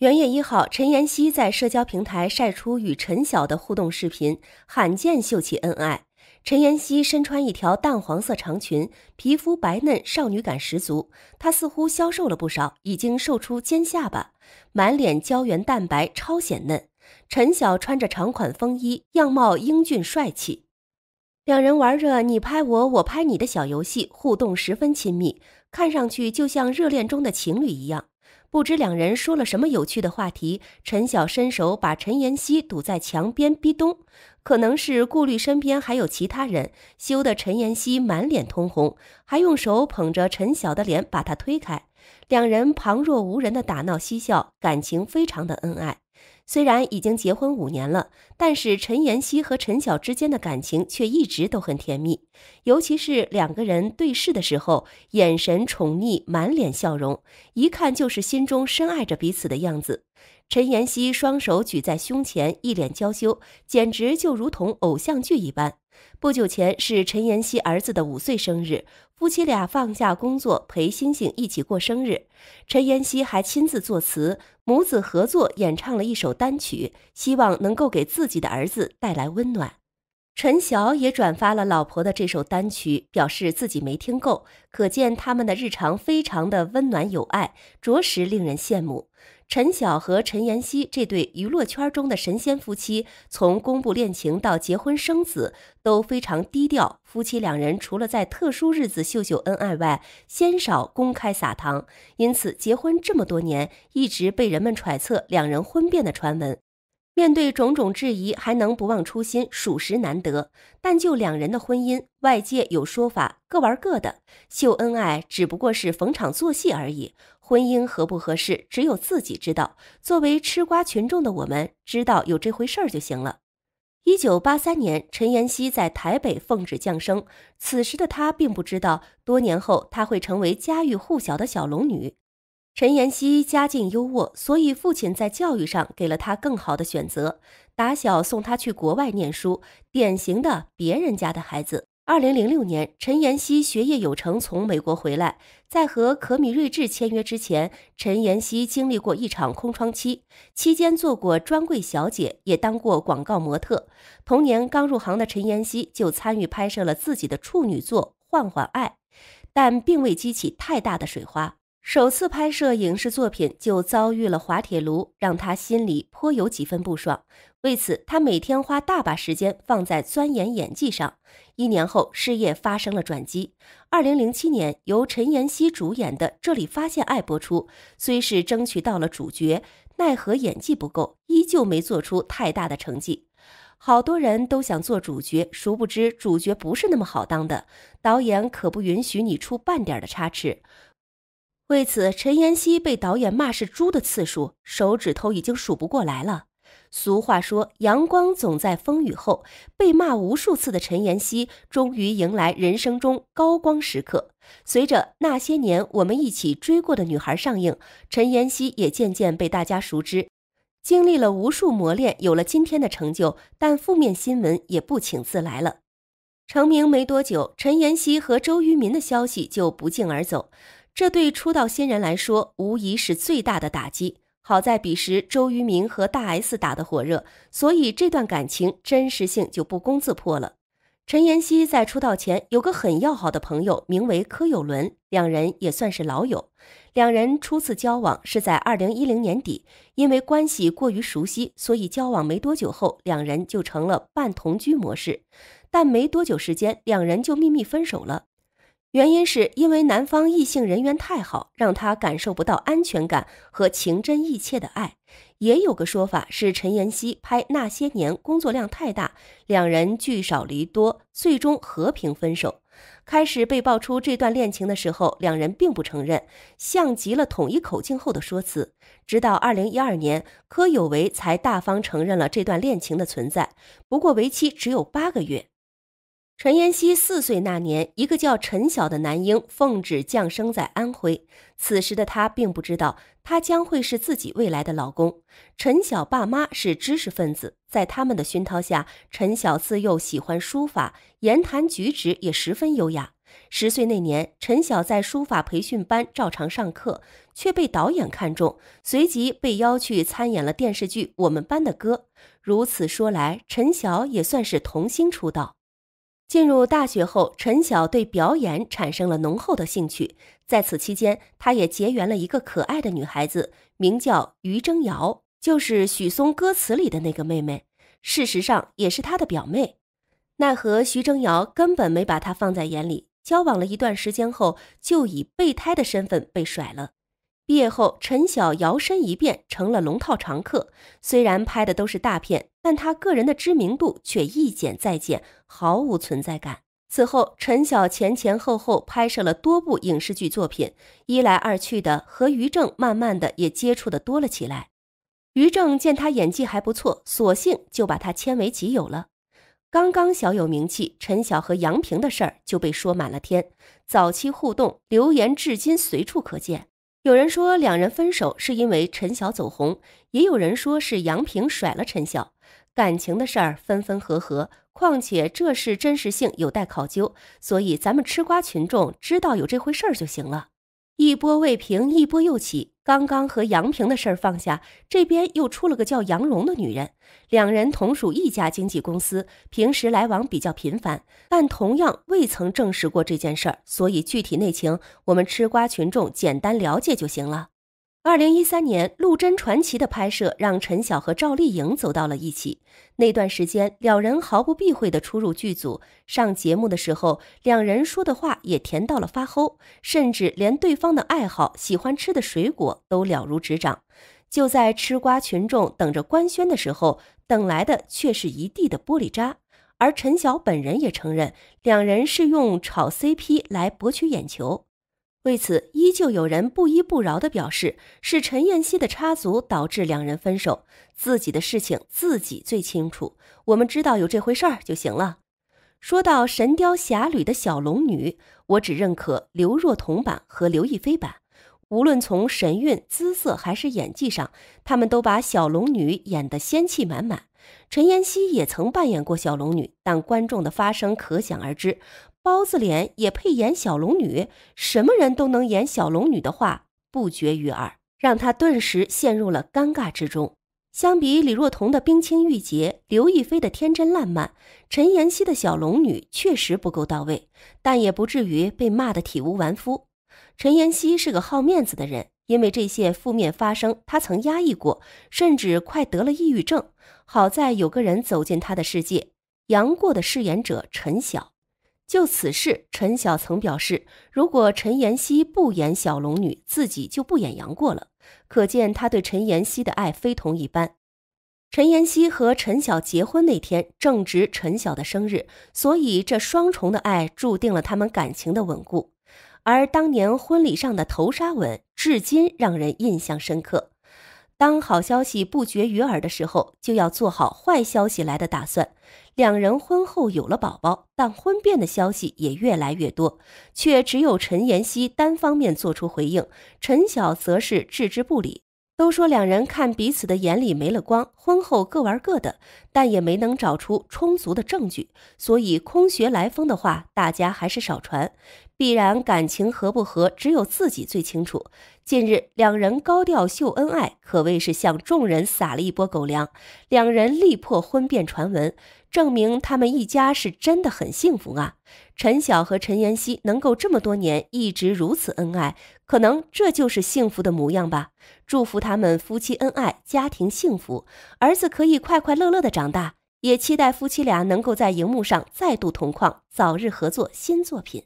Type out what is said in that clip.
元月一号，陈妍希在社交平台晒出与陈晓的互动视频，罕见秀起恩爱。陈妍希身穿一条淡黄色长裙，皮肤白嫩，少女感十足。她似乎消瘦了不少，已经瘦出尖下巴，满脸胶原蛋白，超显嫩。陈晓穿着长款风衣，样貌英俊帅气。两人玩着“你拍我，我拍你”的小游戏，互动十分亲密，看上去就像热恋中的情侣一样。不知两人说了什么有趣的话题，陈晓伸手把陈妍希堵在墙边逼咚，可能是顾虑身边还有其他人，羞得陈妍希满脸通红，还用手捧着陈晓的脸把他推开，两人旁若无人的打闹嬉笑，感情非常的恩爱。虽然已经结婚五年了，但是陈妍希和陈晓之间的感情却一直都很甜蜜，尤其是两个人对视的时候，眼神宠溺，满脸笑容，一看就是心中深爱着彼此的样子。陈妍希双手举在胸前，一脸娇羞，简直就如同偶像剧一般。不久前是陈妍希儿子的五岁生日，夫妻俩放下工作陪星星一起过生日。陈妍希还亲自作词，母子合作演唱了一首单曲，希望能够给自己的儿子带来温暖。陈晓也转发了老婆的这首单曲，表示自己没听够，可见他们的日常非常的温暖有爱，着实令人羡慕。陈晓和陈妍希这对娱乐圈中的神仙夫妻，从公布恋情到结婚生子都非常低调。夫妻两人除了在特殊日子秀秀恩爱外，鲜少公开撒糖，因此结婚这么多年，一直被人们揣测两人婚变的传闻。面对种种质疑，还能不忘初心，属实难得。但就两人的婚姻，外界有说法，各玩各的，秀恩爱只不过是逢场作戏而已。婚姻合不合适，只有自己知道。作为吃瓜群众的我们，知道有这回事就行了。一九八三年，陈妍希在台北奉旨降生，此时的她并不知道，多年后她会成为家喻户晓的小龙女。陈妍希家境优渥，所以父亲在教育上给了她更好的选择，打小送她去国外念书，典型的别人家的孩子。二零零六年，陈妍希学业有成，从美国回来，在和可米睿智签约之前，陈妍希经历过一场空窗期，期间做过专柜小姐，也当过广告模特。同年刚入行的陈妍希就参与拍摄了自己的处女作《换换爱》，但并未激起太大的水花。首次拍摄影视作品就遭遇了滑铁卢，让他心里颇有几分不爽。为此，他每天花大把时间放在钻研演技上。一年后，事业发生了转机。二零零七年，由陈妍希主演的《这里发现爱》播出，虽是争取到了主角，奈何演技不够，依旧没做出太大的成绩。好多人都想做主角，殊不知主角不是那么好当的，导演可不允许你出半点的差池。为此，陈妍希被导演骂是猪的次数，手指头已经数不过来了。俗话说，阳光总在风雨后。被骂无数次的陈妍希，终于迎来人生中高光时刻。随着《那些年，我们一起追过的女孩》上映，陈妍希也渐渐被大家熟知。经历了无数磨练，有了今天的成就，但负面新闻也不请自来了。成名没多久，陈妍希和周渝民的消息就不胫而走。这对出道新人来说，无疑是最大的打击。好在彼时周渝民和大 S 打得火热，所以这段感情真实性就不攻自破了。陈妍希在出道前有个很要好的朋友，名为柯有伦，两人也算是老友。两人初次交往是在二零一零年底，因为关系过于熟悉，所以交往没多久后，两人就成了半同居模式。但没多久时间，两人就秘密分手了。原因是因为男方异性人缘太好，让他感受不到安全感和情真意切的爱。也有个说法是陈妍希拍《那些年》工作量太大，两人聚少离多，最终和平分手。开始被爆出这段恋情的时候，两人并不承认，像极了统一口径后的说辞。直到二零一二年，柯有为才大方承认了这段恋情的存在，不过为期只有八个月。陈妍希四岁那年，一个叫陈晓的男婴奉旨降生在安徽。此时的她并不知道，他将会是自己未来的老公。陈晓爸妈是知识分子，在他们的熏陶下，陈晓自幼喜欢书法，言谈举止也十分优雅。十岁那年，陈晓在书法培训班照常上课，却被导演看中，随即被邀去参演了电视剧《我们班的歌》。如此说来，陈晓也算是童星出道。进入大学后，陈晓对表演产生了浓厚的兴趣。在此期间，他也结缘了一个可爱的女孩子，名叫于征瑶，就是许嵩歌词里的那个妹妹，事实上也是他的表妹。奈何徐峥瑶根本没把他放在眼里，交往了一段时间后，就以备胎的身份被甩了。毕业后，陈晓摇身一变成了龙套常客。虽然拍的都是大片，但他个人的知名度却一减再减，毫无存在感。此后，陈晓前前后后拍摄了多部影视剧作品，一来二去的和于正慢慢的也接触的多了起来。于正见他演技还不错，索性就把他签为己有了。刚刚小有名气，陈晓和杨平的事儿就被说满了天，早期互动留言至今随处可见。有人说两人分手是因为陈晓走红，也有人说是杨平甩了陈晓。感情的事儿分分合合，况且这事真实性有待考究，所以咱们吃瓜群众知道有这回事儿就行了。一波未平，一波又起。刚刚和杨平的事儿放下，这边又出了个叫杨蓉的女人。两人同属一家经纪公司，平时来往比较频繁，但同样未曾证实过这件事儿，所以具体内情，我们吃瓜群众简单了解就行了。二零一三年，《陆贞传奇》的拍摄让陈晓和赵丽颖走到了一起。那段时间，两人毫不避讳的出入剧组，上节目的时候，两人说的话也甜到了发齁，甚至连对方的爱好、喜欢吃的水果都了如指掌。就在吃瓜群众等着官宣的时候，等来的却是一地的玻璃渣。而陈晓本人也承认，两人是用炒 CP 来博取眼球。为此，依旧有人不依不饶地表示，是陈妍希的插足导致两人分手。自己的事情自己最清楚，我们知道有这回事儿就行了。说到《神雕侠侣》的小龙女，我只认可刘若彤版和刘亦菲版。无论从神韵、姿色还是演技上，他们都把小龙女演得仙气满满。陈妍希也曾扮演过小龙女，但观众的发声可想而知。包子脸也配演小龙女？什么人都能演小龙女的话不绝于耳，让他顿时陷入了尴尬之中。相比李若彤的冰清玉洁，刘亦菲的天真烂漫，陈妍希的小龙女确实不够到位，但也不至于被骂得体无完肤。陈妍希是个好面子的人，因为这些负面发生，她曾压抑过，甚至快得了抑郁症。好在有个人走进她的世界，杨过的饰演者陈晓。就此事，陈晓曾表示，如果陈妍希不演小龙女，自己就不演杨过了。可见他对陈妍希的爱非同一般。陈妍希和陈晓结婚那天正值陈晓的生日，所以这双重的爱注定了他们感情的稳固。而当年婚礼上的头纱吻，至今让人印象深刻。当好消息不绝于耳的时候，就要做好坏消息来的打算。两人婚后有了宝宝，但婚变的消息也越来越多，却只有陈妍希单方面做出回应，陈晓则是置之不理。都说两人看彼此的眼里没了光，婚后各玩各的，但也没能找出充足的证据，所以空穴来风的话，大家还是少传。必然感情合不合，只有自己最清楚。近日两人高调秀恩爱，可谓是向众人撒了一波狗粮，两人力破婚变传闻，证明他们一家是真的很幸福啊！陈晓和陈妍希能够这么多年一直如此恩爱。可能这就是幸福的模样吧。祝福他们夫妻恩爱，家庭幸福，儿子可以快快乐乐的长大。也期待夫妻俩能够在荧幕上再度同框，早日合作新作品。